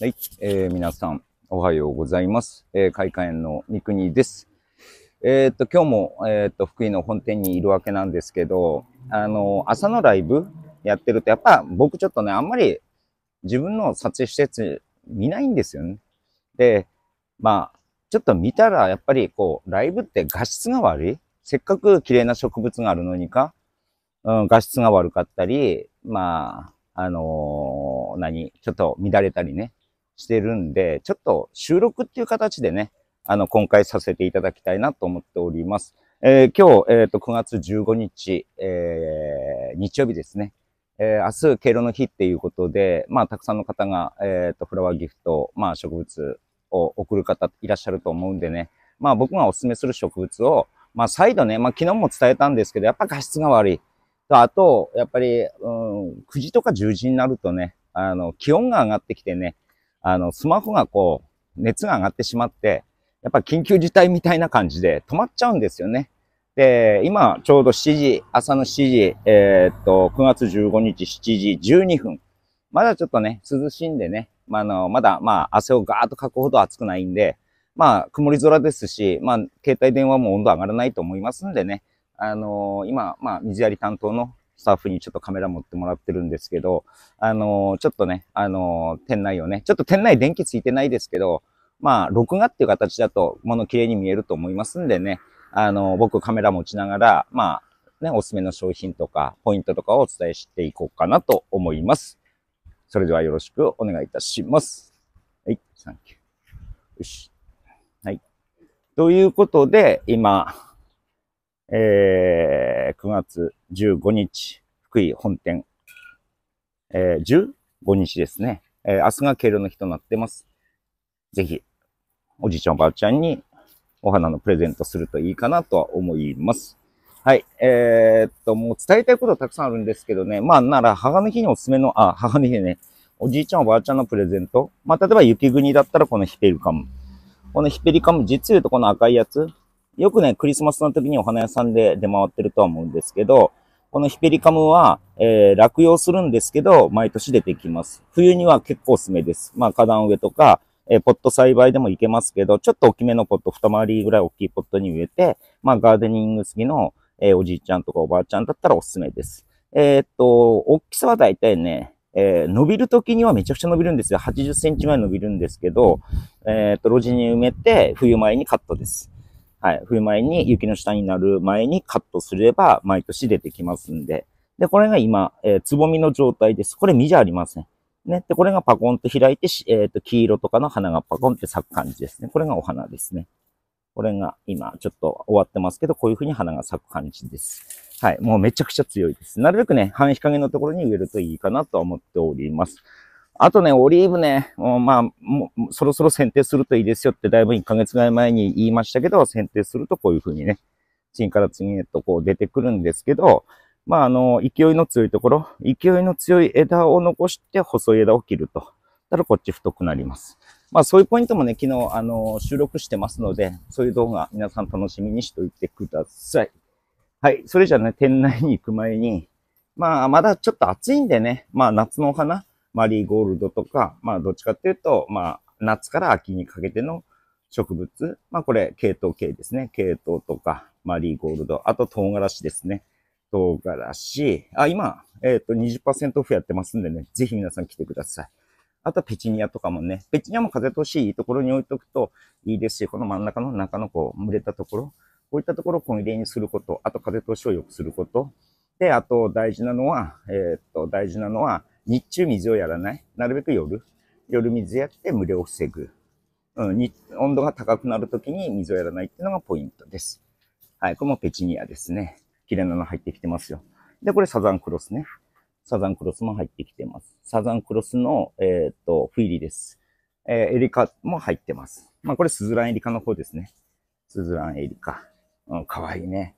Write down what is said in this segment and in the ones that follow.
はい、えー、皆さん、おはようございます。えー、開花園の三国です。えー、っと、今日も、えー、っと、福井の本店にいるわけなんですけど、あの、朝のライブやってると、やっぱ僕ちょっとね、あんまり自分の撮影施設見ないんですよね。で、まあ、ちょっと見たら、やっぱりこう、ライブって画質が悪いせっかく綺麗な植物があるのにか、うん、画質が悪かったり、まあ、あのー、何、ちょっと乱れたりね、してるんで、ちょっと収録っていう形でね、あの、今回させていただきたいなと思っております。えー、今日、えっ、ー、と、9月15日、えー、日曜日ですね。えー、明日、敬老の日っていうことで、まあ、たくさんの方が、えっ、ー、と、フラワーギフト、まあ、植物を送る方いらっしゃると思うんでね、まあ、僕がお勧めする植物を、まあ、再度ね、まあ、昨日も伝えたんですけど、やっぱ画質が悪い。と、あと、やっぱり、うん、9時とか10時になるとね、あの、気温が上がってきてね、あの、スマホがこう、熱が上がってしまって、やっぱ緊急事態みたいな感じで止まっちゃうんですよね。で、今、ちょうど7時、朝の7時、えー、っと、9月15日7時12分。まだちょっとね、涼しいんでね、まあ、の、まだ、まあ、汗をガーッとかくほど暑くないんで、まあ、曇り空ですし、まあ、携帯電話も温度上がらないと思いますんでね、あのー、今、まあ、水やり担当のスタッフにちょっとカメラ持ってもらってるんですけど、あのー、ちょっとね、あのー、店内をね、ちょっと店内電気ついてないですけど、まあ、録画っていう形だと、もの綺麗に見えると思いますんでね、あの、僕カメラ持ちながら、まあ、ね、おすすめの商品とか、ポイントとかをお伝えしていこうかなと思います。それではよろしくお願いいたします。はい、サンキュー。よし。はい。ということで、今、えー、9月15日、福井本店、えー、15日ですね。えー、明日が敬老の日となってます。ぜひ、おじいちゃんおばあちゃんにお花のプレゼントするといいかなとは思います。はい。えー、っと、もう伝えたいことはたくさんあるんですけどね。まあ、なら、母の日におすすめの、あ、母の日ね、おじいちゃんおばあちゃんのプレゼント。まあ、例えば雪国だったらこのヒペリカム。このヒペリカム、実言うとこの赤いやつ、よくね、クリスマスの時にお花屋さんで出回ってるとは思うんですけど、このヒペリカムは、えー、落葉するんですけど、毎年出てきます。冬には結構おすすめです。まあ、花壇植えとか、えー、ポット栽培でもいけますけど、ちょっと大きめのポット、二回りぐらい大きいポットに植えて、まあ、ガーデニング好きの、えー、おじいちゃんとかおばあちゃんだったらおすすめです。えー、っと、大きさは大体ね、えー、伸びる時にはめちゃくちゃ伸びるんですよ。80センチ前伸びるんですけど、えー、っと、路地に埋めて、冬前にカットです。はい、冬前に雪の下になる前にカットすれば毎年出てきますんで。で、これが今、えー、つぼみの状態です。これ実じゃありません。ね。で、これがパコンと開いて、えっ、ー、と、黄色とかの花がパコンって咲く感じですね。これがお花ですね。これが今、ちょっと終わってますけど、こういう風に花が咲く感じです。はい。もうめちゃくちゃ強いです。なるべくね、半日陰のところに植えるといいかなと思っております。あとね、オリーブね、もうまあ、もうそろそろ剪定するといいですよってだいぶ1ヶ月ぐらい前に言いましたけど、剪定するとこういう風にね、次から次へとこう出てくるんですけど、まああの、勢いの強いところ、勢いの強い枝を残して細い枝を切ると。たらこっち太くなります。まあそういうポイントもね、昨日あの収録してますので、そういう動画皆さん楽しみにしておいてください。はい。それじゃあね、店内に行く前に、まあまだちょっと暑いんでね、まあ夏のお花、マリーゴールドとか、まあ、どっちかっていうと、まあ、夏から秋にかけての植物。まあ、これ、系統系ですね。系統とか、マリーゴールド。あと、唐辛子ですね。唐辛子。あ、今、えっ、ー、と、20%オフやってますんでね、ぜひ皆さん来てください。あとペチニアとかもね、ペチニアも風通しいいところに置いとくといいですし、この真ん中の中のこう、蒸れたところ、こういったところを小入れにすること、あと風通しを良くすること。で、あと大事なのは、えー、っと、大事なのは、日中水をやらない。なるべく夜。夜水やって無れを防ぐ。うん、温度が高くなるときに水をやらないっていうのがポイントです。はい、これもペチニアですね。綺麗なの入ってきてますよ。で、これサザンクロスね。サザンクロスも入ってきてます。サザンクロスの、えー、っと、フィリです。えー、エリカも入ってます。まあ、これスズランエリカの方ですね。スズランエリカ。うん、かわいいね。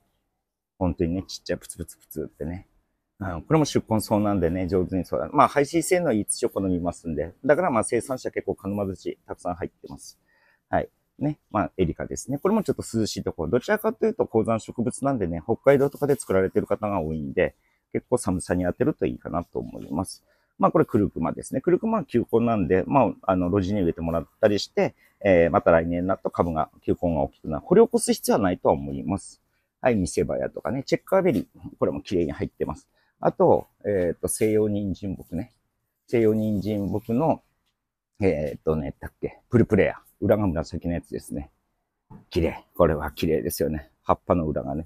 本当にね、ちっちゃいプツプツプツってね。これも出根草なんでね、上手に育まあ、排水性のいい土を好みますんで。だから、まあ、生産者結構鹿沼土たくさん入ってます。はい。ね。まあ、エリカですね。これもちょっと涼しいところ。どちらかというと、高山植物なんでね、北海道とかで作られてる方が多いんで、結構寒さに当てるといいかなと思います。まあ、これ、クルクマですね。クルクマは球根なんで、まあ、あの、路地に植えてもらったりして、えー、また来年になると株が、球根が大きくなる。掘り起こす必要はないとは思います。はい、見せ場やとかね、チェッカーベリー。これも綺麗に入ってます。あと、えっ、ー、と、西洋人参木ね。西洋人参木の、えっ、ー、とね、だっけ、プルプレア。裏が紫のやつですね。綺麗。これは綺麗ですよね。葉っぱの裏がね。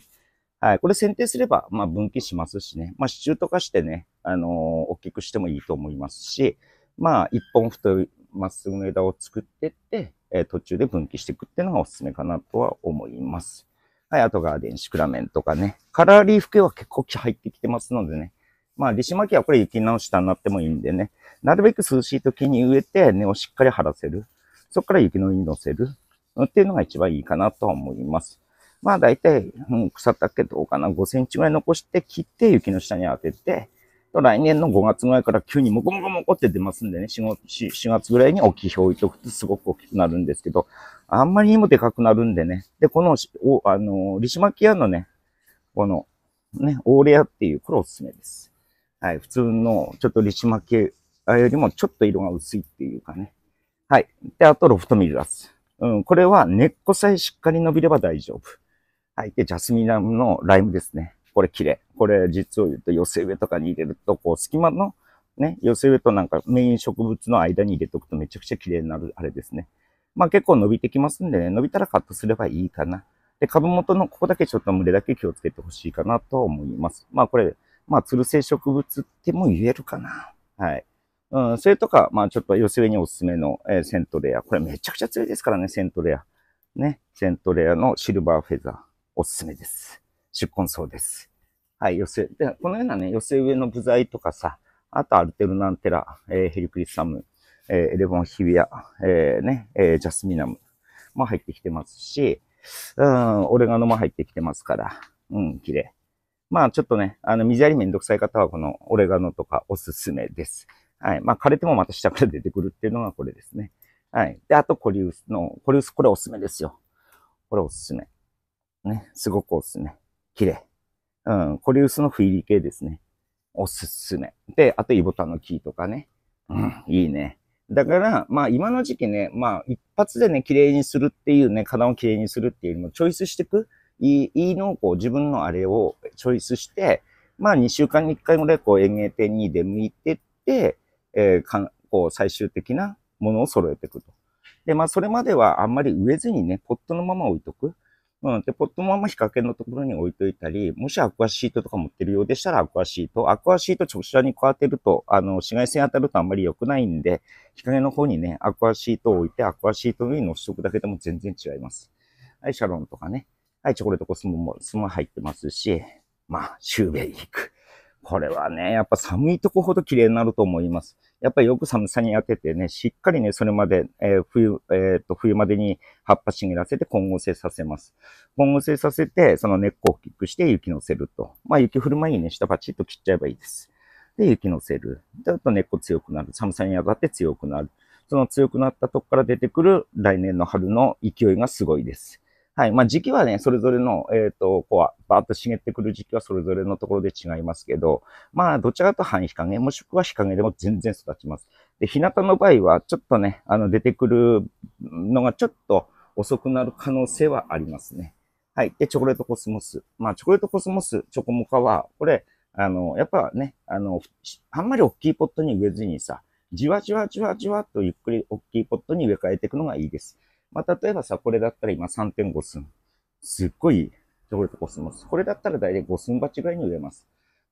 はい。これ剪定すれば、まあ分岐しますしね。まあ支柱とかしてね、あのー、大きくしてもいいと思いますし、まあ一本太いまっすぐの枝を作ってって、え途中で分岐していくっていうのがおすすめかなとは思います。はい、あとが電子クラメンとかね。カラーリーフ系は結構気入ってきてますのでね。まあ、リシマキはこれ雪直したになってもいいんでね。なるべく涼しい時に植えて根をしっかり張らせる。そこから雪の上に乗せる。っていうのが一番いいかなとは思います。まあ、だいたい、うん、草丈どうかな、5センチぐらい残して切って雪の下に当てて、来年の5月ぐらいから急にモコモコモコって出ますんでね、4, 4月ぐらいに大きい表置いとくとすごく大きくなるんですけど、あんまりにもでかくなるんでね。で、この、おあのー、リシマキアのね、この、ね、オーレアっていう、これおすすめです。はい、普通の、ちょっとリシマキアよりもちょっと色が薄いっていうかね。はい。で、あとロフトミルラス。うん、これは根っこさえしっかり伸びれば大丈夫。はい。で、ジャスミナムのライムですね。これ綺麗。これ実を言うと寄せ植えとかに入れると、こう隙間のね、寄せ植えとなんかメイン植物の間に入れとくとめちゃくちゃ綺麗になるあれですね。まあ結構伸びてきますんでね、伸びたらカットすればいいかな。で、株元のここだけちょっと群れだけ気をつけてほしいかなと思います。まあこれ、まあつる性植物っても言えるかな。はい。うん、それとか、まあちょっと寄せ植えにおすすめの、えー、セントレア。これめちゃくちゃ強いですからね、セントレア。ね、セントレアのシルバーフェザー。おすすめです。宿根草です。はい、寄せ。で、このようなね、寄せ植えの部材とかさ、あとアルテルナンテラ、えー、ヘリクリスサム、えー、エレボンヒビア、えー、ね、えジャスミナムも入ってきてますし、うん、オレガノも入ってきてますから、うん、綺麗。まあちょっとね、あの、水やりめんどくさい方はこのオレガノとかおすすめです。はい。まあ枯れてもまた下から出てくるっていうのがこれですね。はい。で、あとコリウスの、コリウスこれおすすめですよ。これおすすめ。ね、すごくおすすめ。綺麗。うん、コリウスのフ入リ系ですね。おすすめ。で、あとイボタンの木とかね。うん、いいね。だから、まあ今の時期ね、まあ一発でね、綺麗にするっていうね、花を綺麗にするっていうよりもチョイスしていく。いい、いいのをこう自分のあれをチョイスして、まあ2週間に1回ぐらいこう園芸店に出向いてって、えー、かこう最終的なものを揃えていくと。で、まあそれまではあんまり植えずにね、ポットのまま置いとく。うん。で、ポットあんま日陰のところに置いといたり、もしアクアシートとか持ってるようでしたらアクアシート。アクアシート直射にこう当てると、あの、紫外線当たるとあんまり良くないんで、日陰の方にね、アクアシートを置いて、アクアシート上に乗せておくだけでも全然違います。はい、シャロンとかね。はい、チョコレートコスモも、スモ入ってますし、まあ、シューベイ行く。これはね、やっぱ寒いとこほど綺麗になると思います。やっぱりよく寒さに当ててね、しっかりね、それまで、えー、冬、えー、っと、冬までに葉っぱ茂らせて混合性させます。混合性させて、その根っこを大きくして雪乗せると。まあ、雪降る前にね、下パチッと切っちゃえばいいです。で、雪乗せる。で、あと根っこ強くなる。寒さに上がって強くなる。その強くなったとこから出てくる来年の春の勢いがすごいです。はい。まあ、時期はね、それぞれの、えっ、ー、と、こう、バーッと茂ってくる時期はそれぞれのところで違いますけど、まあ、どちらかと半日陰、もしくは日陰でも全然育ちます。で、日向の場合は、ちょっとね、あの、出てくるのがちょっと遅くなる可能性はありますね。はい。で、チョコレートコスモス。まあ、チョコレートコスモス、チョコモカは、これ、あの、やっぱね、あの、あんまり大きいポットに植えずにさ、じわじわじわじわとゆっくり大きいポットに植え替えていくのがいいです。まあ、例えばさ、これだったら今3.5寸。すっごいチョコレートコスモス。これだったら大体5寸鉢ぐらいに植えます。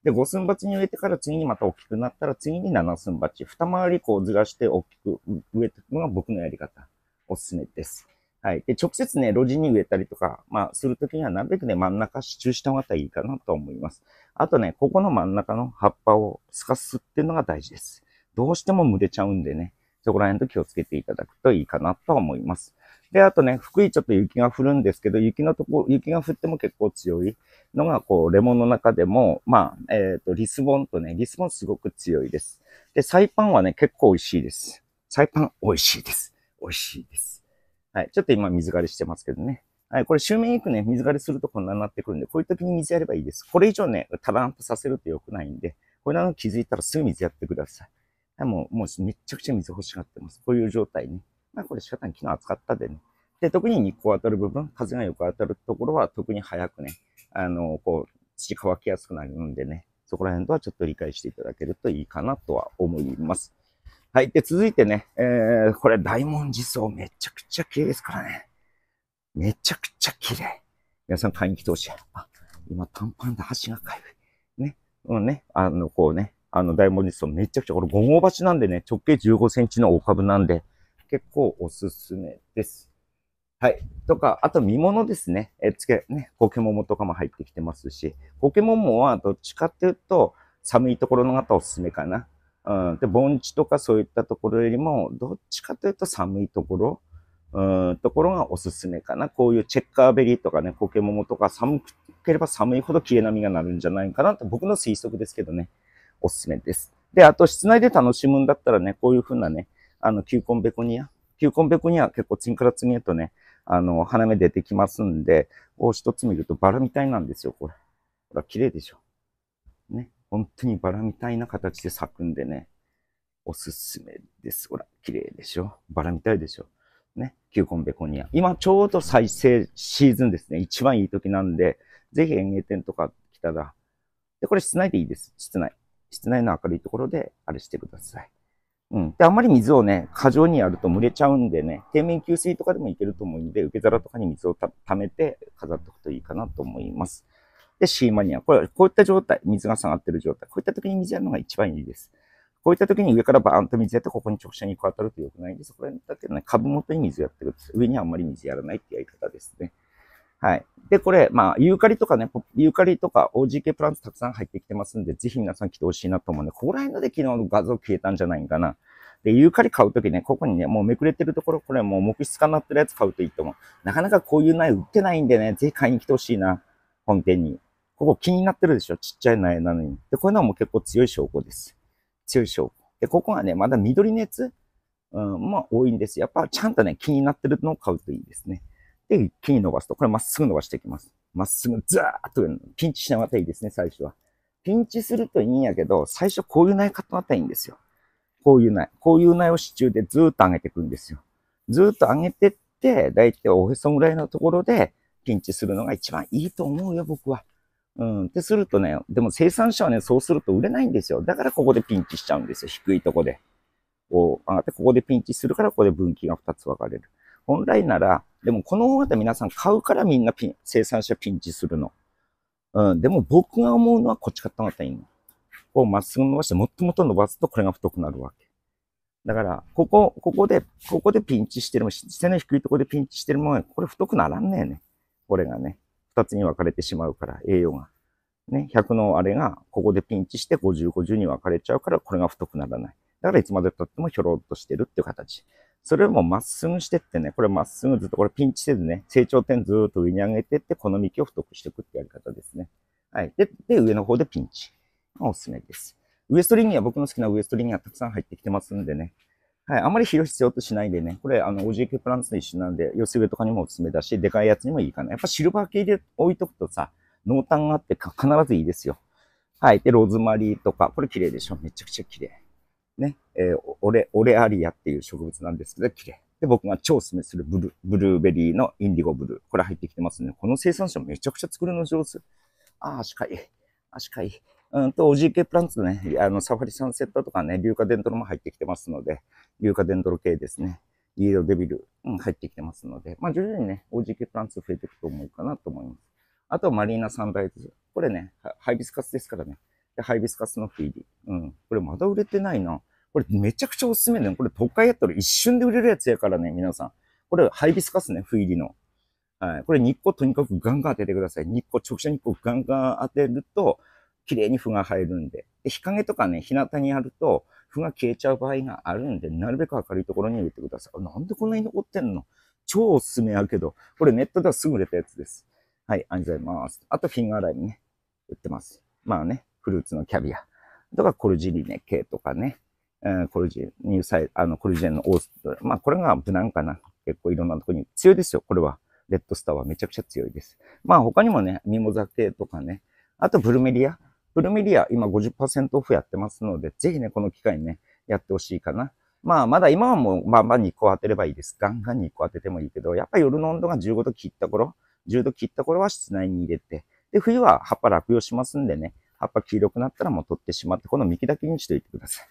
で、5寸鉢に植えてから次にまた大きくなったら次に7寸鉢。二回りこうずらして大きく植えていくのが僕のやり方。おすすめです。はい。で、直接ね、路地に植えたりとか、まあ、するときにはなるべくね、真ん中支柱した方がいいかなと思います。あとね、ここの真ん中の葉っぱを透かすっていうのが大事です。どうしても蒸れちゃうんでね、そこら辺と気をつけていただくといいかなと思います。で、あとね、福井ちょっと雪が降るんですけど、雪のとこ、雪が降っても結構強いのが、こう、レモンの中でも、まあ、えっ、ー、と、リスボンとね、リスボンすごく強いです。で、サイパンはね、結構美味しいです。サイパン美味しいです。美味しいです。はい。ちょっと今水枯れしてますけどね。はい。これ、周面行くね、水枯れするとこんなになってくるんで、こういう時に水やればいいです。これ以上ね、タランプさせると良くないんで、これなの気づいたらすぐ水やってください。い、もう、もうめちゃくちゃ水欲しがってます。こういう状態ね。まあ、これ仕方ない、昨日暑かったでね。で、特に日光当たる部分、風がよく当たるところは特に早くね、あの、こう、土乾きやすくなるんでね、そこら辺とはちょっと理解していただけるといいかなとは思います。はい。で、続いてね、えー、これ大文字層めちゃくちゃ綺麗ですからね。めちゃくちゃ綺麗。皆さん買いに来てほしい。あ、今短パンで箸がかゆい。ね。うんね。あの、こうね。あの、大文字層めちゃくちゃ、これ5号鉢なんでね、直径15センチの大株なんで、結構おすすめです。はい。とか、あと見物ですね。えつけ、ね、コケモモとかも入ってきてますし、コケモモはどっちかっていうと、寒いところの方おすすめかな。うん。で、盆地とかそういったところよりも、どっちかというと寒いところ、うん、ところがおすすめかな。こういうチェッカーベリーとかね、コケモモとか寒ければ寒いほど消え波がなるんじゃないかなと、僕の推測ですけどね、おすすめです。で、あと室内で楽しむんだったらね、こういう風なね、あの、球根ベコニア。球根ベコニア結構チンクラツニアとね、あの、花芽出てきますんで、こう一つ見るとバラみたいなんですよ、これ。ほら、綺麗でしょ。ね。本当にバラみたいな形で咲くんでね。おすすめです。ほら、綺麗でしょ。バラみたいでしょ。ね。球根ベコニア。今ちょうど再生シーズンですね。一番いい時なんで、ぜひ園芸店とか来たら、で、これ室内でいいです。室内。室内の明るいところで、あれしてください。うん。で、あんまり水をね、過剰にやると蒸れちゃうんでね、底面給水とかでもいけると思うんで、受け皿とかに水を溜めて飾っておくといいかなと思います。で、シーマニア。これ、こういった状態、水が下がってる状態。こういった時に水やるのが一番いいです。こういった時に上からバーンと水やって、ここに直射に当たると良くないんで、そこら辺だけどね、株元に水やってるんです。上にはあんまり水やらないってやり方ですね。はい。で、これ、まあ、ユーカリとかね、ユーカリとか OGK プランツたくさん入ってきてますんで、ぜひ皆さん来てほしいなと思うんで、ここら辺ので昨日の画像消えたんじゃないかな。で、ユーカリ買うときね、ここにね、もうめくれてるところ、これもう木質化になってるやつ買うといいと思う。なかなかこういう苗売ってないんでね、ぜひ買いに来てほしいな。本店に。ここ気になってるでしょちっちゃい苗なのに。で、こういうのも結構強い証拠です。強い証拠。で、ここはね、まだ緑熱うん、まあ多いんです。やっぱちゃんとね、気になってるのを買うといいですね。で、一気に伸ばすと、これまっすぐ伸ばしていきます。まっすぐザーっとピンチしながらいいですね、最初は。ピンチするといいんやけど、最初こういう苗買ってもらったらいいんですよ。こういう苗。こういう苗を支柱でずーっと上げていくんですよ。ずーっと上げてって、だいたいおへそぐらいのところでピンチするのが一番いいと思うよ、僕は。うん。ってするとね、でも生産者はね、そうすると売れないんですよ。だからここでピンチしちゃうんですよ。低いとこで。こう上がって、ここでピンチするから、ここで分岐が2つ分かれる。本来なら、でもこの方々皆さん買うからみんなピン、生産者ピンチするの。うん、でも僕が思うのはこっち買った方がいいの。こうまっすぐ伸ばして、もっともっと伸ばすとこれが太くなるわけ。だから、ここ、ここで、ここでピンチしてる、背の低いところでピンチしてるもんこれ太くならんねえね。これがね。二つに分かれてしまうから、栄養が。ね、100のあれが、ここでピンチして、50、50に分かれちゃうから、これが太くならない。だからいつまで経ってもひょろっとしてるっていう形。それをもまっすぐしてってね、これまっすぐずっとこれピンチせずね、成長点ずっと上に上げてって、この幹を太くしていくってやり方ですね。はい。で、で上の方でピンチ。おすすめです。ウエストリングは僕の好きなウエストリングはたくさん入ってきてますんでね。はい。あまり広い必要としないでね。これ、あの、OJK プランツと一緒なんで、寄せ植えとかにもおすすめだし、でかいやつにもいいかな。やっぱシルバー系で置いとくとさ、濃淡があって必ずいいですよ。はい。で、ローズマリーとか、これ綺麗でしょめちゃくちゃ綺麗。ね、えー、オレ、オレアリアっていう植物なんですけど、綺麗。で、僕が超おすすめするブルブルーベリーのインディゴブルー。これ入ってきてますね。この生産者めちゃくちゃ作るの上手。ああ、しかい。あしかい。うんと、OGK プランツね、あの、サファリサンセットとかね、硫化デンドロも入ってきてますので、硫化デンドロ系ですね。イエローデビル、うん、入ってきてますので、まあ、徐々にね、OGK プランツ増えていくと思うかなと思います。あとはマリーナサンライズ。これね、ハイビスカスですからね。で、ハイビスカスのフィーリー。うん。これまだ売れてないな。これめちゃくちゃおすすめだよ。これ都会やったら一瞬で売れるやつやからね、皆さん。これハイビスカスね、フィーリーの。はい。これ日光とにかくガンガン当ててください。日光、直射日光ガンガン当てると、綺麗に符が入るんで。で、日陰とかね、日向にやると、符が消えちゃう場合があるんで、なるべく明るいところに入れてください。なんでこんなに残ってんの超おすすめやけど、これネットではすぐ売れたやつです。はい、ありがとうございます。あと、フィンガーラインね、売ってます。まあね、フルーツのキャビアとか、コルジリネ系とかね、えー、コルジニューサイ、あの、コルジェンのオースト、まあ、これが無難かな。結構いろんなとこに強いですよ、これは。レッドスターはめちゃくちゃ強いです。まあ、他にもね、ミモザ系とかね、あとブルメリア。ブルメリア、今50%オフやってますので、ぜひね、この機会にね、やってほしいかな。まあ、まだ今はもう、まあまあ日個当てればいいです。ガンガン日個当ててもいいけど、やっぱ夜の温度が15度切った頃、10度切った頃は室内に入れて、で、冬は葉っぱ落葉しますんでね、葉っぱ黄色くなったらもう取ってしまって、この幹だけにしておいてください。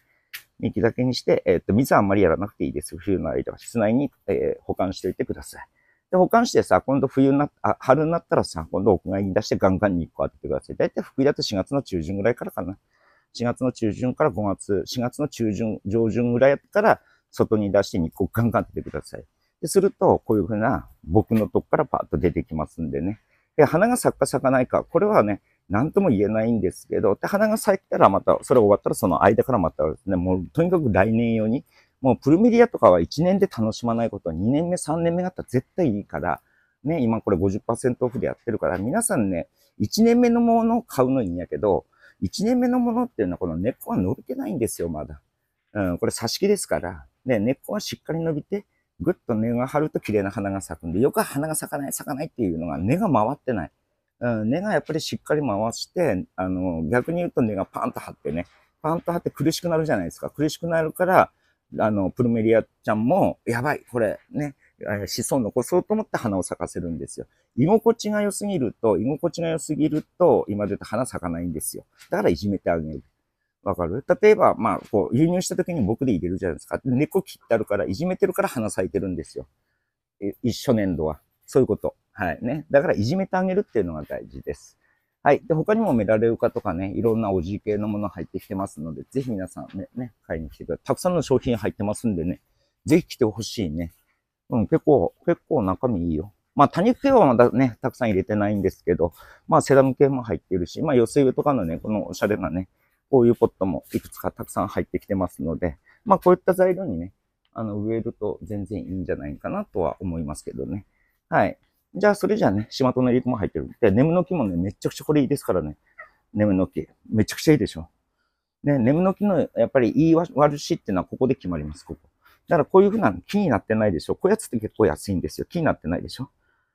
幹だけにして、えっ、と、水はあんまりやらなくていいです。冬の間は室内に、えー、保管しておいてください。で、保管してさ、今度冬になあ、春になったらさ、今度屋外に出してガンガンに1個当ててください。だいたい福井だと4月の中旬ぐらいからかな。4月の中旬から5月、4月の中旬、上旬ぐらいから外に出して2個ガンガン当ててください。で、すると、こういうふうな僕のとこからパーッと出てきますんでね。で、花が咲くか咲かないか、これはね、何とも言えないんですけど、で、花が咲いたらまた、それ終わったらその間からまたですね、もうとにかく来年用に、もうプルメリアとかは1年で楽しまないことは2年目、3年目だったら絶対いいから、ね、今これ50%オフでやってるから、皆さんね、1年目のものを買うのいいんやけど、1年目のものっていうのはこの根っこが伸びてないんですよ、まだ。うん、これ挿し木ですから、ね、根っこがしっかり伸びて、ぐっと根が張ると綺麗な花が咲くんで、よく花が咲かない、咲かないっていうのが根が回ってない。うん、根がやっぱりしっかり回して、あの、逆に言うと根がパンと張ってね、パンと張って苦しくなるじゃないですか。苦しくなるから、あの、プルメリアちゃんも、やばい、これ、ね、子孫残そうと思って花を咲かせるんですよ。居心地が良すぎると、居心地が良すぎると、今出た花咲かないんですよ。だからいじめてあげる。わかる例えば、まあ、こう、輸入した時に僕で入れるじゃないですか。根っこ切ってあるから、いじめてるから花咲いてるんですよ。一緒年度は。そういうこと。はい。ね。だからいじめてあげるっていうのが大事です。はい。で、他にもメラレウカとかね、いろんなおじい系のもの入ってきてますので、ぜひ皆さんね、ね、買いに来てください。たくさんの商品入ってますんでね、ぜひ来てほしいね。うん、結構、結構中身いいよ。まあ、多肉系はまだね、たくさん入れてないんですけど、まあ、セダム系も入ってるし、まあ、寄せ植えとかのね、このおしゃれなね、こういうポットもいくつかたくさん入ってきてますので、まあ、こういった材料にね、あの、植えると全然いいんじゃないかなとは思いますけどね。はい。じゃあ、それじゃあね、島との入り子も入ってる。で、眠の木もね、めちゃくちゃこれいいですからね。眠の木。めちゃくちゃいいでしょ。ね、眠の木の、やっぱりいい悪しっていうのはここで決まります、ここ。だからこういうふうな木になってないでしょ。こういうやつって結構安いんですよ。木になってないでしょ。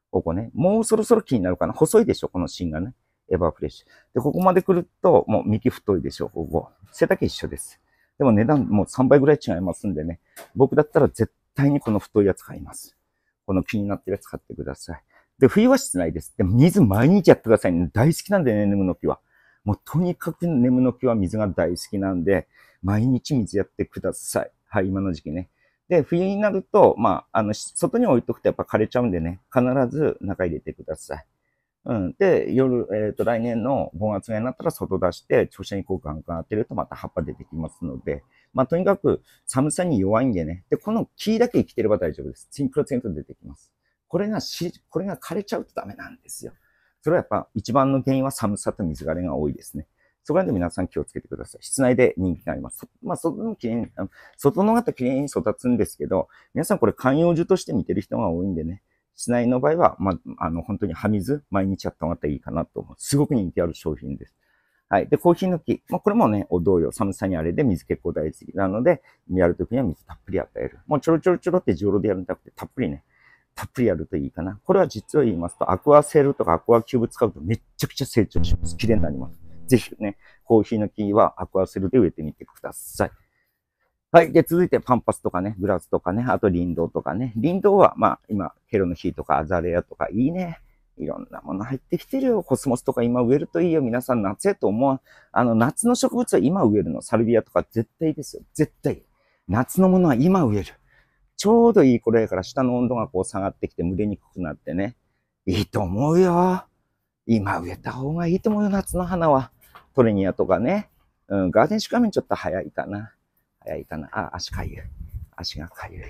ここね。もうそろそろ木になるかな。細いでしょ、この芯がね。エヴァーフレッシュ。で、ここまで来ると、もう幹太いでしょ、ここ。背丈一緒です。でも値段もう3倍ぐらい違いますんでね。僕だったら絶対にこの太いやつ買います。この気になってるやつ買ってください。で、冬は室内です。でも水毎日やってくださいね。大好きなんでね、眠の木は。もうとにかく眠の木は水が大好きなんで、毎日水やってください。はい、今の時期ね。で、冬になると、まあ、あの、外に置いとくとやっぱ枯れちゃうんでね、必ず中入れてください。うん。で、夜、えっ、ー、と、来年の5月ぐらいになったら外出して、調子に交換が当てるとまた葉っぱ出てきますので、まあ、とにかく寒さに弱いんでね。で、この木だけ生きてれば大丈夫です。チンクロツンと出てきます。これがし、これが枯れちゃうとダメなんですよ。それはやっぱ一番の原因は寒さと水枯れが多いですね。そこらで皆さん気をつけてください。室内で人気があります。まあ、外のきれに、外の方きれいに育つんですけど、皆さんこれ観葉樹として見てる人が多いんでね。室内の場合は、まあ、あの、本当に葉水、毎日やった方がいいかなと思う。すごく人気ある商品です。はい。で、コーヒーの木。まあ、これもね、お同様、寒さにあれで水結構大好きなので、やるときには水たっぷり与える。もうちょろちょろちょろって上炉でやるんじゃなくて、たっぷりね、たっぷりやるといいかな。これは実を言いますと、アクアセルとかアクアキューブ使うとめちゃくちゃ成長します。綺麗になります。ぜひね、コーヒーの木はアクアセルで植えてみてください。はい。で、続いてパンパスとかね、グラスとかね、あと林道とかね。林道は、まあ、今、ケロの火とかアザレアとか、いいね。いろんなもの入ってきてるよ。コスモスとか今植えるといいよ。皆さん夏やと思う。あの、夏の植物は今植えるの。サルビアとか絶対ですよ。絶対。夏のものは今植える。ちょうどいい頃やから下の温度がこう下がってきて蒸れにくくなってね。いいと思うよ。今植えた方がいいと思うよ。夏の花は。トレニアとかね。うん、ガーデンシュカメンちょっと早いかな。いたな。あ、足かゆい。足がかゆい。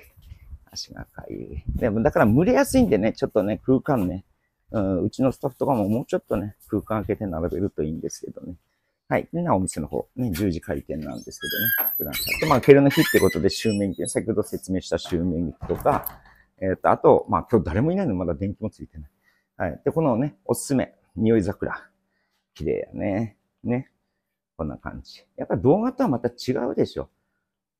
足がかゆい。でも、だから蒸れやすいんでね、ちょっとね、空間ね、うん、うちのスタッフとかももうちょっとね、空間開けて並べるといいんですけどね。はい。みんなお店の方、ね、10時開店なんですけどね、さで、まあ、ケルの日ってことで、襲名劇、先ほど説明した襲名劇とか、えっ、ー、と、あと、まあ、今日誰もいないので、まだ電気もついてない。はい。で、このね、おすすめ、匂い桜。綺麗やね。ね。こんな感じ。やっぱ動画とはまた違うでしょ。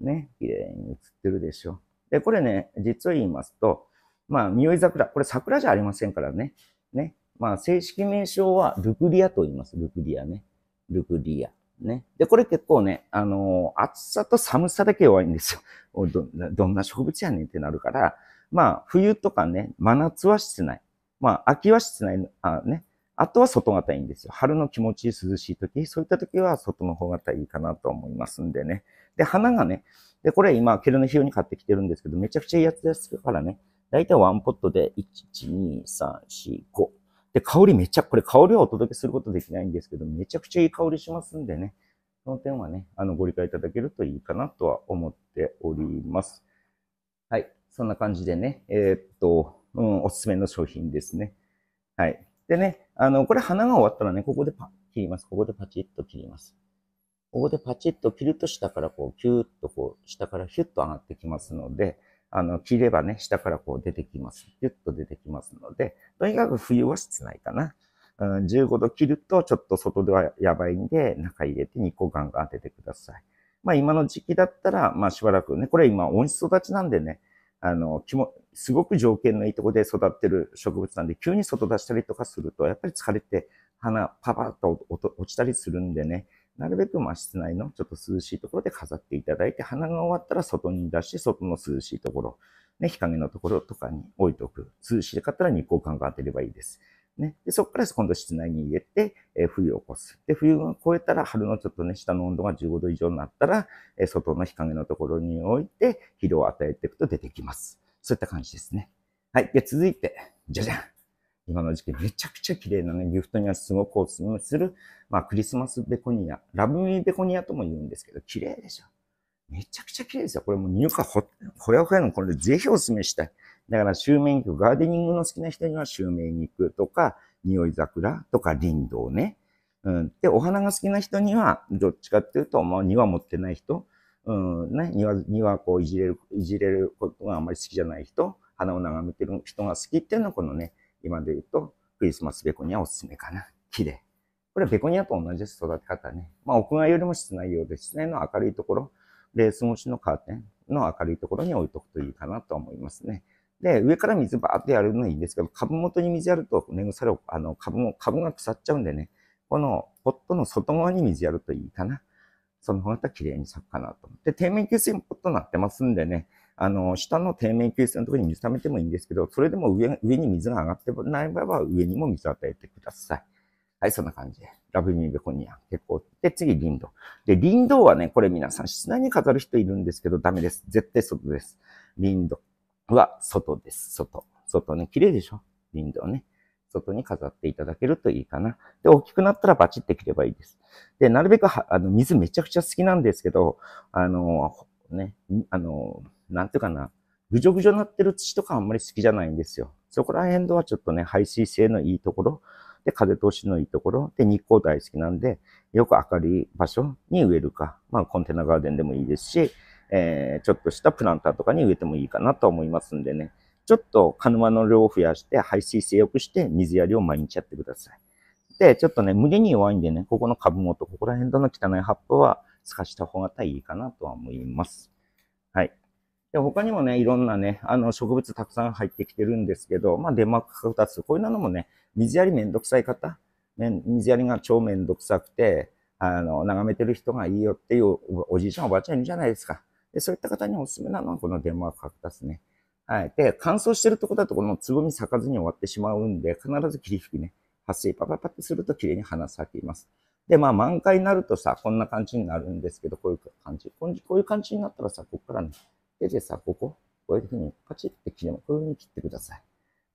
ね、綺麗に写ってるでしょ。で、これね、実を言いますと、まあ、匂い桜、これ桜じゃありませんからね。ね。まあ、正式名称はルクリアと言います。ルクリアね。ルクリア。ね。で、これ結構ね、あのー、暑さと寒さだけ弱いんですよ。ど、どんな植物やねんってなるから、まあ、冬とかね、真夏は室内。まあ、秋は室内、あね。あとは外型いいんですよ。春の気持ちいい涼しい時、そういった時は外の方がいいかなと思いますんでね。で、花がね、で、これ今、ケルのヒ用に買ってきてるんですけど、めちゃくちゃいいやつですからね。だいたいワンポットで、1、2、3、4、5。で、香りめちゃ、これ香りはお届けすることできないんですけど、めちゃくちゃいい香りしますんでね。その点はね、あの、ご理解いただけるといいかなとは思っております。はい。そんな感じでね、えー、っと、うん、おすすめの商品ですね。はい。でね、あの、これ花が終わったらね、ここでパッ切ります。ここでパチッと切ります。ここでパチッと切ると下からこう、キューッとこう、下からヒュッと上がってきますので、あの、切ればね、下からこう出てきます。ヒュッと出てきますので、とにかく冬は室内かな。うん、15度切るとちょっと外ではやばいんで、中入れて2個ガンガン当ててください。まあ今の時期だったら、まあしばらくね、これ今温室育ちなんでね、あの、気も、すごく条件のいいとこで育ってる植物なんで、急に外出したりとかすると、やっぱり疲れて、花パパッと落ちたりするんでね、なるべくまあ室内のちょっと涼しいところで飾っていただいて、花が終わったら外に出して、外の涼しいところ、ね、日陰のところとかに置いておく。涼しかったら日光感が当てればいいです。ね、でそこから今度室内に入れて、えー、冬を起こす。で、冬が超えたら春のちょっとね、下の温度が15度以上になったら、えー、外の日陰のところに置いて、肥料を与えていくと出てきます。そういった感じですね。はい。で、続いて、じゃじゃん。今の時期めちゃくちゃ綺麗なね、ギフトにはすごくおすすめする、まあクリスマスベコニア、ラブミーベコニアとも言うんですけど、綺麗でしょ。めちゃくちゃ綺麗ですよ。これもう入荷ほ、ほやほやのこれぜひお勧めしたい。だから襲名肉、ガーデニングの好きな人には襲名肉とか、匂い桜とか林道ね。うん。で、お花が好きな人には、どっちかっていうと、まあ庭持ってない人、うん、ね、庭、庭こういじれる、いじれることがあまり好きじゃない人、花を眺めてる人が好きっていうのはこのね、今で言うと、クリスマスベコニアおすすめかな。木で。これはベコニアと同じです、育て方ね。まあ、屋外よりも室内用で、室内の明るいところ、レース越しのカーテンの明るいところに置いとくといいかなと思いますね。で、上から水バーってやるのはいいんですけど、株元に水やると根腐れ、あの、株も、株が腐っちゃうんでね、このポットの外側に水やるといいかな。その方が綺麗に咲くかなと思って、底面給水もポットになってますんでね、あの、下の底面給水のところに水溜めてもいいんですけど、それでも上、上に水が上がってない場合は、上にも水を与えてください。はい、そんな感じで。ラブミーベコニア。結構。で、次、林道。で、林道はね、これ皆さん室内に飾る人いるんですけど、ダメです。絶対外です。林道は外です。外。外ね、綺麗でしょ林道ね。外に飾っていただけるといいかな。で、大きくなったらバチって切ればいいです。で、なるべくは、あの、水めちゃくちゃ好きなんですけど、あの、ね、あの、なんていうかな、ぐじょぐじょなってる土とかあんまり好きじゃないんですよ。そこら辺ではちょっとね、排水性のいいところ、で、風通しのいいところ、で、日光大好きなんで、よく明るい場所に植えるか、まあ、コンテナガーデンでもいいですし、えー、ちょっとしたプランターとかに植えてもいいかなと思いますんでね、ちょっと鹿沼の量を増やして、排水性良くして、水やりを毎日やってください。で、ちょっとね、胸に弱いんでね、ここの株元、ここら辺との汚い葉っぱは、透かした方がいいかなとは思います。はい。で、他にもね、いろんなね、あの、植物たくさん入ってきてるんですけど、まあ、デンマークカクタス、こういうのもね、水やりめんどくさい方、ね、水やりが超めんどくさくて、あの、眺めてる人がいいよっていうおじいちゃん、おばあちゃんいるじゃないですか。で、そういった方におすすめなのは、このデンマークカクタスね。はい。で、乾燥してるとこだと、このつぼみ咲かずに終わってしまうんで、必ず霧吹きね、発生パパパってすると綺麗に花咲きます。で、まあ、満開になるとさ、こんな感じになるんですけど、こういう感じ。こういう感じになったらさ、ここからね、で、実さ、ここ、こういうふうにパチって切れます。こういうふうに切ってください。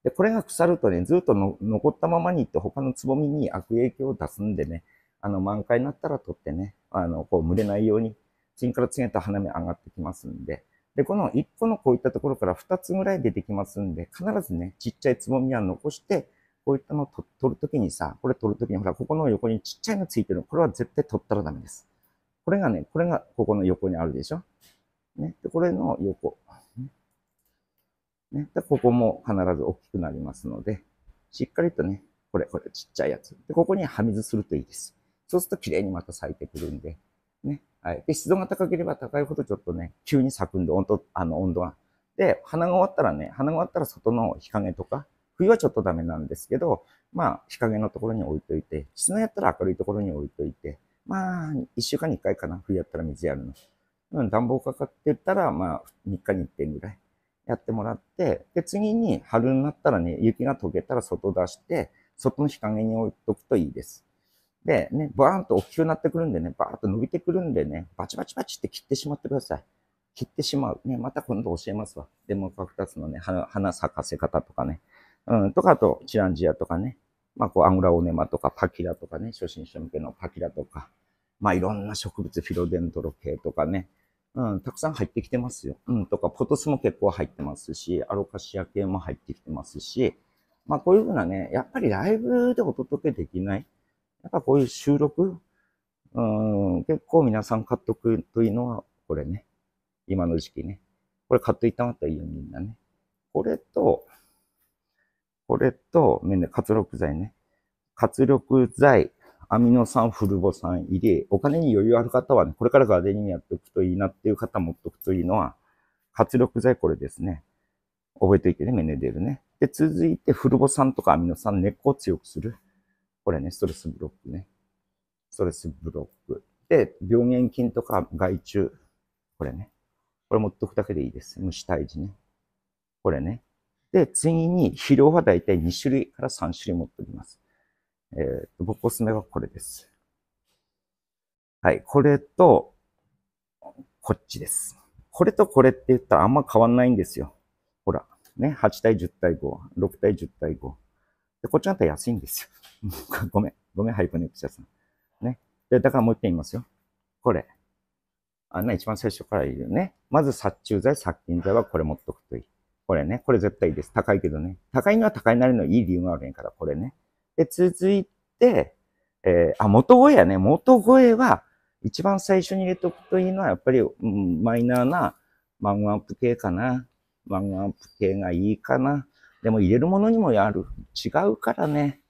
で、これが腐るとね、ずっと残ったままにいって他のつぼみに悪影響を出すんでね、あの、満開になったら取ってね、あの、こう、蒸れないように、次から次へと花芽上がってきますんで、で、この一個のこういったところから二つぐらい出てきますんで、必ずね、ちっちゃいつぼみは残して、こういったのを取るときにさ、これ取るときに、ほら、ここの横にちっちゃいのついてるの、これは絶対取ったらダメです。これがね、これがここの横にあるでしょね。で、これの横。ね。で、ここも必ず大きくなりますので、しっかりとね、これ、これ、ちっちゃいやつ。で、ここに葉水するといいです。そうすると綺麗にまた咲いてくるんで、ね。はい。で、湿度が高ければ高いほどちょっとね、急に咲くんで、温度、あの、温度が。で、花が終わったらね、花が終わったら外の日陰とか、冬はちょっとダメなんですけど、まあ、日陰のところに置いといて、室内やったら明るいところに置いといて、まあ、一週間に一回かな、冬やったら水やるの。うん、暖房かかって言ったら、まあ、3日に1点ぐらいやってもらって、で、次に春になったらね、雪が溶けたら外出して、外の日陰に置いとくといいです。で、ね、バーンと大きくなってくるんでね、バーンと伸びてくるんでね、バチバチバチって切ってしまってください。切ってしまう。ね、また今度教えますわ。デモカクタスのね、花咲かせ方とかね。うん、とか、あと、チランジアとかね。まあ、こう、アングラオネマとか、パキラとかね、初心者向けのパキラとか。まあ、いろんな植物、フィロデントロ系とかね。うん、たくさん入ってきてますよ。うん、とか、ポトスも結構入ってますし、アロカシア系も入ってきてますし、まあこういうふうなね、やっぱりライブでお届けできない、やっぱこういう収録、うん、結構皆さん買っとくというのは、これね、今の時期ね、これ買っといた方がいいよ、みんなね。これと、これと、みんな活力剤ね。活力剤、アミノ酸、フルボ酸入れ、お金に余裕ある方はね、これからガーデニングやっておくといいなっていう方持っとくといいのは、活力剤これですね。覚えておいてね、メネデルね。で、続いてフルボ酸とかアミノ酸、根っこを強くする。これね、ストレスブロックね。ストレスブロック。で、病原菌とか害虫。これね。これ持っとくだけでいいです。虫退治ね。これね。で、次に肥料はだいたい2種類から3種類持っております。えー、僕おすすめはこれです。はい。これと、こっちです。これとこれって言ったらあんま変わんないんですよ。ほら。ね。8対10対5。6対10対5。で、こっちだったら安いんですよ。ごめん。ごめん、ハイプネクシャさん。ね。で、だからもう一遍言いますよ。これ。あんな一番最初から言うね。まず殺虫剤、殺菌剤はこれ持っとくといい。これね。これ絶対いいです。高いけどね。高いのは高いなりのいい理由があるんから、これね。で、続いて、えー、あ、元声やね。元声は、一番最初に入れておくといいのは、やっぱり、うん、マイナーなマンアップ系かな。マンアップ系がいいかな。でも入れるものにもやる。違うからね。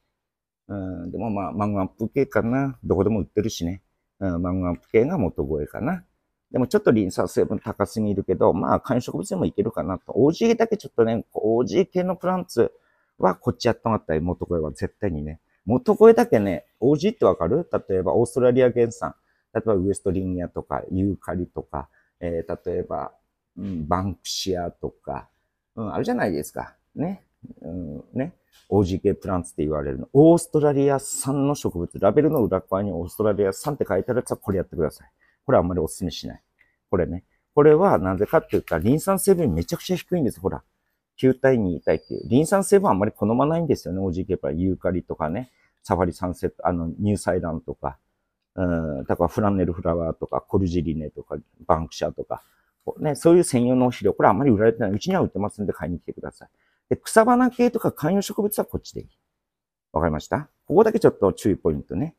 うん、でもまあ、マンアップ系かな。どこでも売ってるしね。うん、マンアップ系が元声かな。でもちょっとリン酸成分高すぎるけど、まあ、観葉植物でもいけるかなと。OG だけちょっとね、OG 系のプランツ、はこっちやったがったり、元声は絶対にね。元声だけね、OG ってわかる例えばオーストラリア原産。例えばウエストリニアとかユーカリとか、えー、例えば、うん、バンクシアとか、うん、あるじゃないですか。ね。うん、ね。OG 系プランツって言われるの。オーストラリア産の植物。ラベルの裏側にオーストラリア産って書いてあるやつはこれやってください。これあんまりお勧めしない。これね。これはなぜかって言ったら、リン酸成分めちゃくちゃ低いんです。ほら。9対2対っていう、リン酸成分はあんまり好まないんですよね。OG いけば、ユーカリとかね、サファリサンセット、あの、ニューサイランとか、うん、だからフランネルフラワーとか、コルジリネとか、バンクシャーとか、ね、そういう専用の肥料、これあんまり売られてない。うちには売ってますんで買いに来てください。で、草花系とか観葉植物はこっちでいい。わかりましたここだけちょっと注意ポイントね。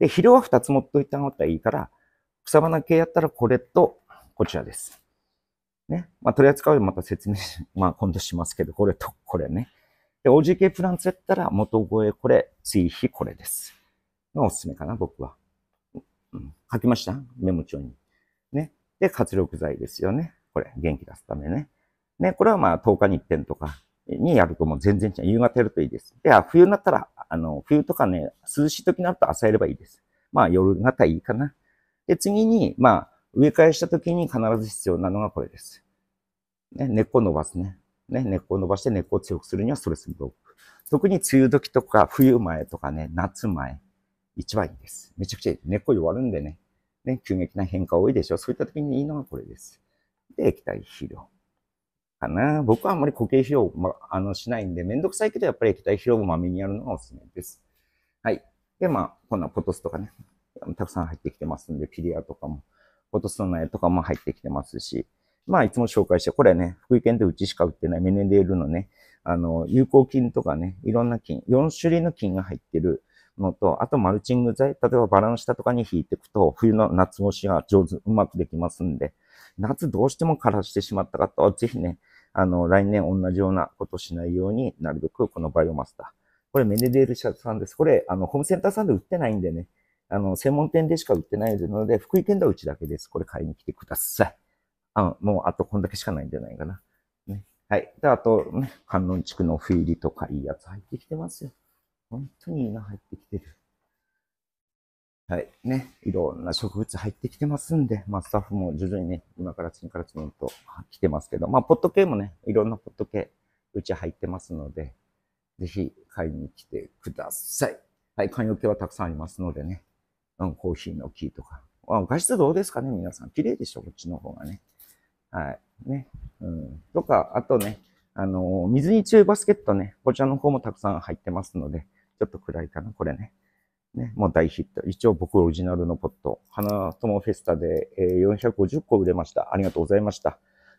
で、肥料は2つ持っといた方がいいから、草花系やったらこれと、こちらです。ね。まあ、取り扱うよりまた説明し、まあ、今度しますけど、これと、これね。で、OGK プランツやったら、元声これ、追肥これです。のおすすめかな、僕は。うん、書きましたメモ帳に。ね。で、活力剤ですよね。これ、元気出すためね。ね、これはまあ、10日に1点とかにやるともう全然違う。夕方やるといいです。で、冬になったら、あの、冬とかね、涼しい時になると朝やればいいです。まあ、夜型いいかな。で、次に、まあ、植え替えした時に必ず必要なのがこれです。ね、根っこを伸ばすね。ね、根っこを伸ばして根っこを強くするにはストレスブロック。特に梅雨時とか冬前とかね、夏前、一番いいです。めちゃくちゃいい。根っこ弱るんでね。ね、急激な変化多いでしょ。そういった時にいいのがこれです。で、液体肥料。かな。僕はあんまり固形肥料、ま、あの、しないんで、めんどくさいけど、やっぱり液体肥料もまみにやるのがおすすめです。はい。で、まあ、こんなポトスとかね、たくさん入ってきてますんで、ピリアとかも。ことすんのやとかも入ってきてますし、まあいつも紹介して、これね、福井県でうちしか売ってないメネデールのね、あの、有効菌とかね、いろんな菌、4種類の菌が入ってるのと、あとマルチング剤、例えばバラの下とかに引いていくと、冬の夏越しが上手、うまくできますんで、夏どうしても枯らしてしまった方は、ぜひね、あの、来年同じようなことしないようになるべくこのバイオマスター。これメネデール社さんです。これ、あの、ホームセンターさんで売ってないんでね、あの、専門店でしか売ってないので、福井県ではうちだけです。これ買いに来てください。あもうあとこんだけしかないんじゃないかな。ね、はい。で、あと、ね、観音地区の冬入りとかいいやつ入ってきてますよ。本当にいいな、入ってきてる。はい。ね。いろんな植物入ってきてますんで、まあ、スタッフも徐々にね、今から次から次にと来てますけど、まあ、ポット系もね、いろんなポット系、うち入ってますので、ぜひ買いに来てください。はい。観葉系はたくさんありますのでね。うん、コーヒーの木とか。あ画質どうですかね、皆さん。綺麗でしょ、こっちの方がね。はい。ね。うん。とか、あとね、あのー、水に強いバスケットね、こちらの方もたくさん入ってますので、ちょっと暗いかな、これね。ね、もう大ヒット。一応僕オリジナルのポット。花友フェスタで450個売れました。ありがとうございました。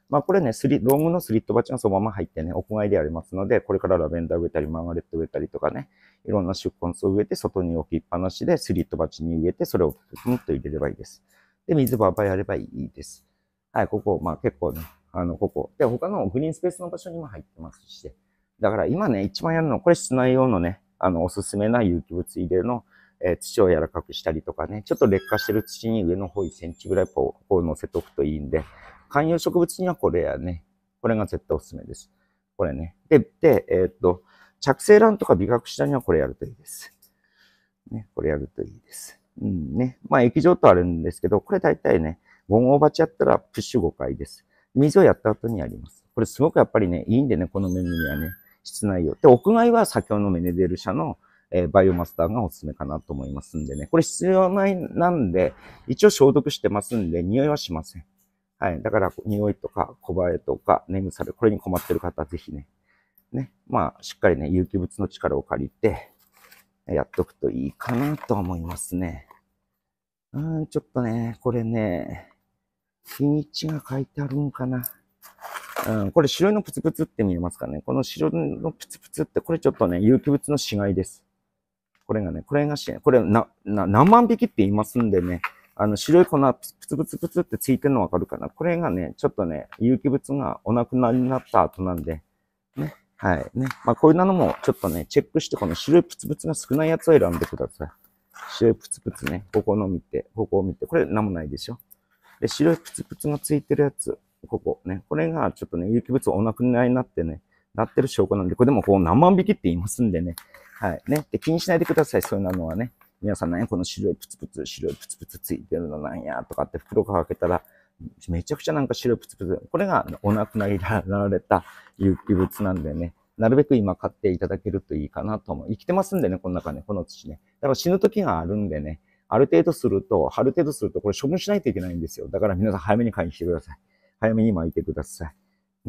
まあこれね、スリ、ロングのスリット鉢がそのまま入ってね、屋外でありますので、これからラベンダー植えたり、マーガレット植えたりとかね、いろんな出根草植えて、外に置きっぱなしで、スリット鉢に植えて、それをプっと入れればいいです。で、水ばばやればいいです。はい、ここ、まあ結構ね、あの、ここ。で、他のグリーンスペースの場所にも入ってますし、だから今ね、一番やるのは、これ室内用のね、あの、おすすめな有機物入れの、えー、土を柔らかくしたりとかね、ちょっと劣化してる土に上の方1センチぐらいこう、こう乗せとくといいんで、観葉植物にはこれやね。これが絶対おすすめです。これね。で、で、えー、っと、着生卵とか美学下にはこれやるといいです。ね、これやるといいです。うんね。まあ、液状とあるんですけど、これ大体ね、盆バ鉢やったらプッシュ5回です。水をやった後にやります。これすごくやっぱりね、いいんでね、このメニューはね、室内用。で、屋外は先ほどのメネデル社の、えー、バイオマスターがおすすめかなと思いますんでね。これ必要ない、なんで、一応消毒してますんで、匂いはしません。はい。だから、匂いとか、小映えとか、眠さで、これに困ってる方はぜひね、ね、まあ、しっかりね、有機物の力を借りて、やっとくといいかなと思いますね。うん、ちょっとね、これね、日にちが書いてあるんかな。うん、これ白いのプツプツって見えますかね。この白のプツプツって、これちょっとね、有機物の死骸です。これがね、これが死骸。これな、な、何万匹って言いますんでね、あの、白い粉、プツプツプツってついてるのわかるかなこれがね、ちょっとね、有機物がお亡くなりになった後なんで、ね。はい。ね。まあ、こういうのも、ちょっとね、チェックして、この白いプツプツが少ないやつを選んでください。白いプツプツね、ここの見て、ここを見て、これ何もないでしょ。で、白いプツプツがついてるやつ、ここね。これが、ちょっとね、有機物お亡くなりになってね、なってる証拠なんで、これでもこう何万匹って言いますんでね。はい。ね。で、気にしないでください。そういうのはね。皆さんね、この白いプツプツ、白いプツプツついてるのなんや、とかって袋が開けたら、めちゃくちゃなんか白いプツプツ。これがお亡くなりになられた有機物なんでね。なるべく今買っていただけるといいかなと思う。生きてますんでね、この中ね、この土ね。だから死ぬ時があるんでね、ある程度すると、ある程度すると、これ処分しないといけないんですよ。だから皆さん早めに買いに来てください。早めに巻いてください。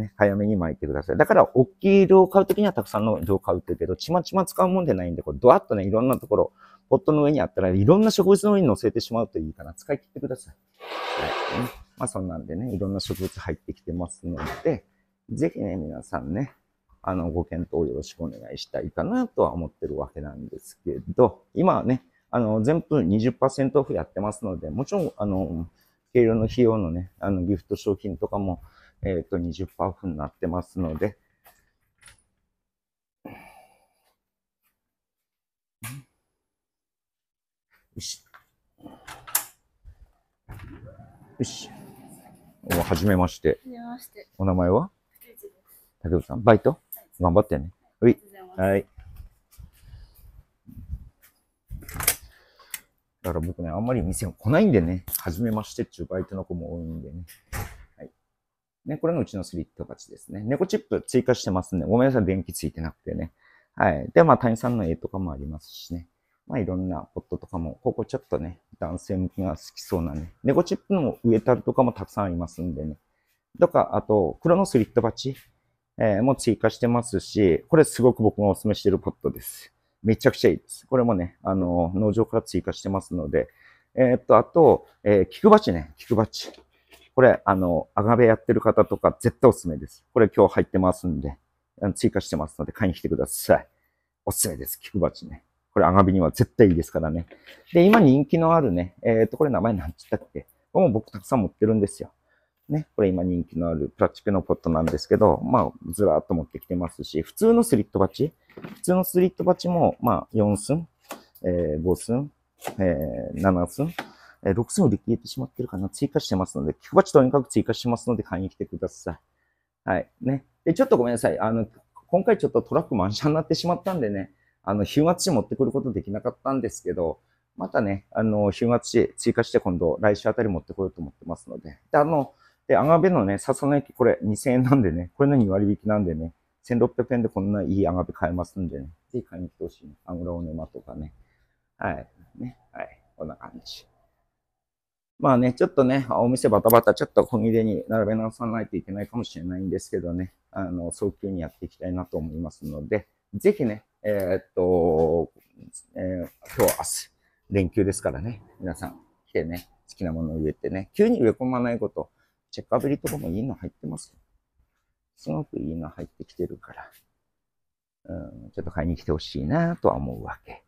ね、早めに巻いてください。だから、大きい量を買うときにはたくさんの量を買うって言うけど、ちまちま使うもんでないんで、こうドワッとね、いろんなところ、ポットの上にあったらいろんな植物の上に乗せてしまうといいかな。使い切ってください。はい、ね。まあそんなんでね、いろんな植物入ってきてますので、ぜひね、皆さんね、あの、ご検討よろしくお願いしたいかなとは思ってるわけなんですけど、今はね、あの、全部20%オフやってますので、もちろん、あの、軽量の費用のね、あの、ギフト商品とかも、えっ、ー、と、20%オフになってますので、よし。よし。お、はじめまして。はじめまして。お名前は竹内さん。バイト、はい、頑張ってね。はい。はい。だから僕ね、あんまり店が来ないんでね、はじめましてっていうバイトの子も多いんでね。はい。ね、これがうちのスリットたちですね。猫チップ追加してますんで、ごめんなさい、電気ついてなくてね。はい。で、まあ、谷さんの絵とかもありますしね。まあ、いろんなポットとかも、ここちょっとね、男性向きが好きそうなね、猫チップの植えたりとかもたくさんありますんでね。とか、あと、黒のスリット鉢、えー、も追加してますし、これすごく僕がお勧めしてるポットです。めちゃくちゃいいです。これもね、あの、農場から追加してますので、えー、っと、あと、えー、キクバチね、キクバチ。これ、あの、アガベやってる方とか絶対おすすめです。これ今日入ってますんで、追加してますので買いに来てください。おすすめです。キクバチね。これ、アガビには絶対いいですからね。で、今人気のあるね、えっ、ー、と、これ名前なんつったっけこれも僕たくさん持ってるんですよ。ね、これ今人気のあるプラスチックのポットなんですけど、まあ、ずらーっと持ってきてますし、普通のスリット鉢、普通のスリット鉢も、まあ、4寸、えー、5寸、えー、7寸、えー、6寸売り切れてしまってるかな、追加してますので、菊鉢とにかく追加してますので、買いに来てください。はい。ね。で、ちょっとごめんなさい。あの、今回ちょっとトラック満車になってしまったんでね、あの、週末持ってくることできなかったんですけど、またね、あの、週末追加して今度、来週あたり持ってこようと思ってますので。で、あの、で、アガベのね、笹の駅、これ2000円なんでね、これの2割引きなんでね、1600円でこんないいアガベ買えますんでね、ぜひ買いに来てほしいね。アングラオネマとかね。はい。ね。はい。こんな感じ。まあね、ちょっとね、お店バタバタ、ちょっと小切れに並べ直さないといけないかもしれないんですけどね、あの、早急にやっていきたいなと思いますので、ぜひね、えー、っと、えー、今日は明日、連休ですからね、皆さん来てね、好きなものを植えてね、急に植え込まないこと、チェッカーブリとかもいいの入ってます。すごくいいの入ってきてるから、うん、ちょっと買いに来てほしいなとは思うわけ。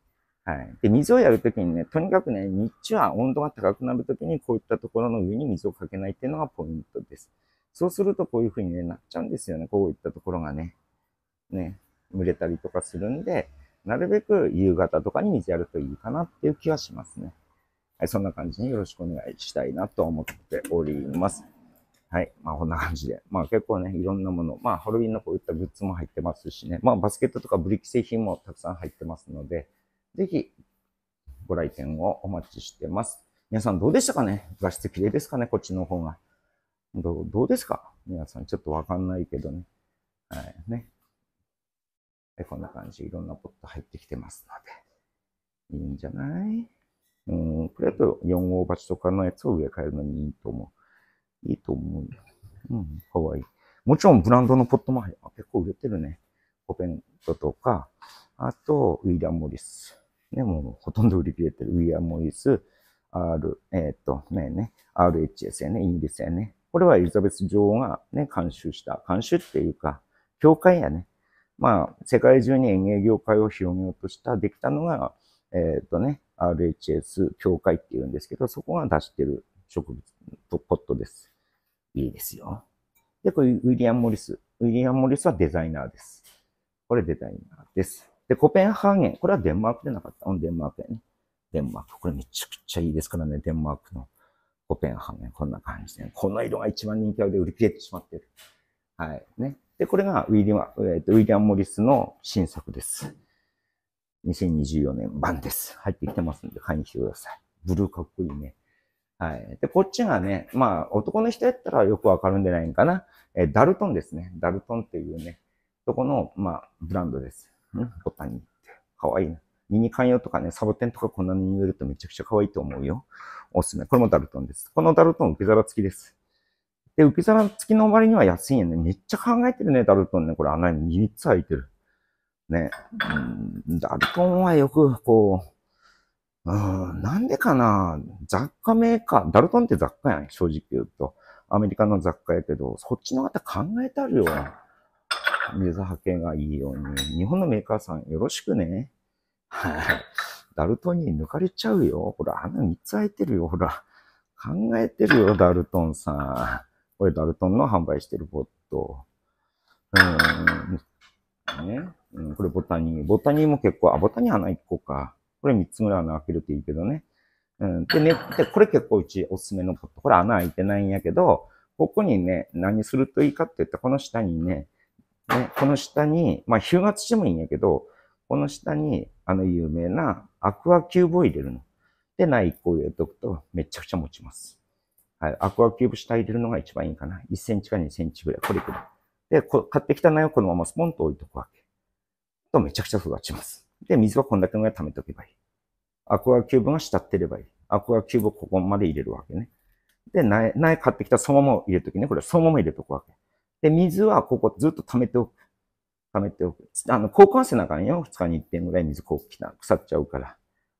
はい。で、水をやるときにね、とにかくね、日中は温度が高くなるときに、こういったところの上に水をかけないっていうのがポイントです。そうすると、こういうふうに、ね、なっちゃうんですよね、こういったところがね。ね。蒸れたりとかするんで、なるべく夕方とかに水やるといいかなっていう気はしますね。はい、そんな感じによろしくお願いしたいなと思っております。はい。まあ、こんな感じで。まあ、結構ね、いろんなもの。まあ、ハロウィンのこういったグッズも入ってますしね。まあ、バスケットとかブリッ製品もたくさん入ってますので、ぜひ、ご来店をお待ちしてます。皆さんどうでしたかね画質綺麗ですかねこっちの方が。どうですか皆さん、ちょっとわかんないけどね。はい。ね。こんな感じ、いろんなポット入ってきてますので、いいんじゃないうん、これだと4号鉢とかのやつを植え替えるのにいいと思う。いいと思うよ。うん、かわいい。もちろんブランドのポットも結構売れてるね。コペントとか、あと、ウィリアム・モリス。ね、もうほとんど売り切れてる。ウィリアム・モリス、R、えー、っと、ねね、RHS やね、イギリスやね。これはエリザベス女王がね、監修した。監修っていうか、教会やね。まあ、世界中に演芸業界を広げようとした、できたのが、えっ、ー、とね、RHS 協会っていうんですけど、そこが出してる植物、ポットです。いいですよ。で、これウィリアム・モリス。ウィリアム・モリスはデザイナーです。これデザイナーです。で、コペンハーゲン。これはデンマークじゃなかった。デンマークやね。デンマーク。これめちゃくちゃいいですからね。デンマークのコペンハーゲン。こんな感じで、この色が一番人気あるで売り切れてしまってる。はい。ね。で、これがウィリアム、えー、ウィリアム・モリスの新作です。2024年版です。入ってきてますんで、買いに来てください。ブルーかっこいいね。はい。で、こっちがね、まあ、男の人やったらよくわかるんじゃないかな。えー、ダルトンですね。ダルトンっていうね、とこの、まあ、ブランドです。うん、ボタニーって。かわいいな。ミニンヨとかね、サボテンとかこんなに入れるとめちゃくちゃ可愛いと思うよ。おすすめ。これもダルトンです。このダルトン受け皿付きです。で、受け皿付きの割には安いんやね。めっちゃ考えてるね、ダルトンね。これ穴に3つ開いてる。ね。うん、ダルトンはよく、こう、うん、なんでかな雑貨メーカー、ダルトンって雑貨やん、正直言うと。アメリカの雑貨やけど、そっちの方考えてあるよ。水はけがいいように。日本のメーカーさん、よろしくね。はい。ダルトンに抜かれちゃうよ。ほら、穴3つ開いてるよ。ほら。考えてるよ、ダルトンさん。これダルトンの販売してるボット。うん。ね。うん、これボタニー。ボタニーも結構、あ、ボタニー穴1個か。これ3つぐらい穴開けるといいけどね。うん。でね、で、これ結構うちおすすめのポット。これ穴開いてないんやけど、ここにね、何するといいかって言ったら、この下にね、ね、この下に、まあ、ヒューマしてもいいんやけど、この下に、あの、有名なアクアキューブを入れるの。で、内1個入れとくと、めちゃくちゃ持ちます。はい。アクアキューブ下入れるのが一番いいかな。1センチか2センチぐらい。これくらい。で、こ買ってきた苗をこのままスポンと置いとくわけ。とめちゃくちゃ育ちます。で、水はこんだけぐらい溜めとけばいい。アクアキューブが下ってればいい。アクアキューブをここまで入れるわけね。で、苗、苗買ってきたそのまま入れときね。これそのまま入れとくわけ。で、水はここずっと溜めておく。溜めておく。あの、交換せなあかんよ。2日に1点ぐらい水交換、腐っちゃうから。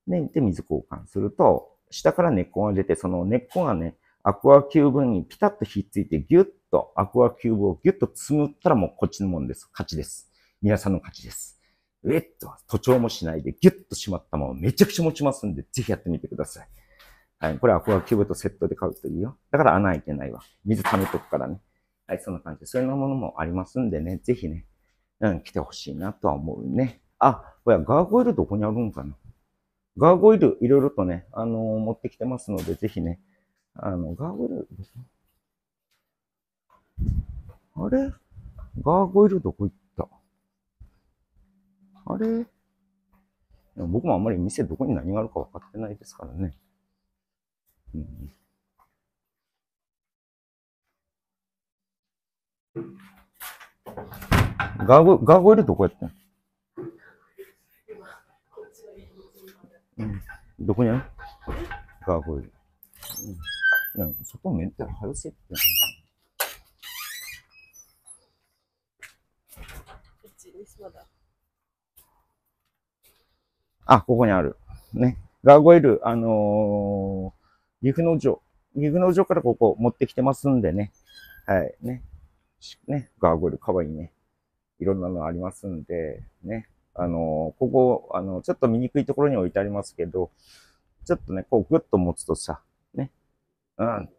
ね、で、水交換すると、下から根っこが出て、その根っこがね、アクアキューブにピタッとひっついてギュッとアクアキューブをギュッと積むったらもうこっちのもんです。勝ちです。皆さんの勝ちです。ウェッと、徒長もしないでギュッとしまったままめちゃくちゃ持ちますんで、ぜひやってみてください。はい。これアクアキューブとセットで買うといいよ。だから穴開いてないわ。水溜めとくからね。はい、そんな感じそういうものもありますんでね、ぜひね、うん、来てほしいなとは思うね。あ、これガーゴイルどこにあるんかなガーゴイルいろいろとね、あのー、持ってきてますので、ぜひね、あの、ガーゴイル、あれガーゴイルどこ行ったあれ僕もあんまり店どこに何があるか分かってないですからね。うん。ガーゴガーゴイルどこやったんうん。どこにあるガーゴイル。うんうん、そこめって。ゃ早せって。あ、ここにある。ね。ガーゴイル、あのー、岐阜農場。岐阜農場からここ持ってきてますんでね。はい。ね。ね。ガーゴイルかわいいね。いろんなのありますんで、ね。あのー、ここ、あの、ちょっと見にくいところに置いてありますけど、ちょっとね、こうグッと持つとさ、うん。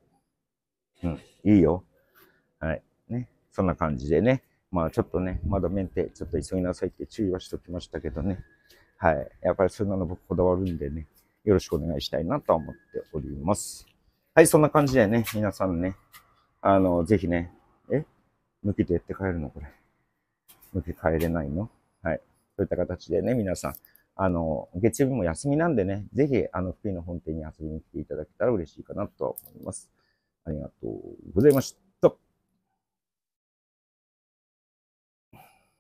うん。いいよ。はい。ね。そんな感じでね。まあちょっとね、まだメンテ、ちょっと急ぎなさいって注意はしときましたけどね。はい。やっぱりそんなの僕こだわるんでね、よろしくお願いしたいなと思っております。はい、そんな感じでね、皆さんね、あの、ぜひね、え抜けてやって帰るのこれ。抜け帰れないのはい。そういった形でね、皆さん、あの、月曜日も休みなんでね、ぜひ、あの、福井の本店に遊びに来ていただけたら嬉しいかなと思います。ありがとうございました。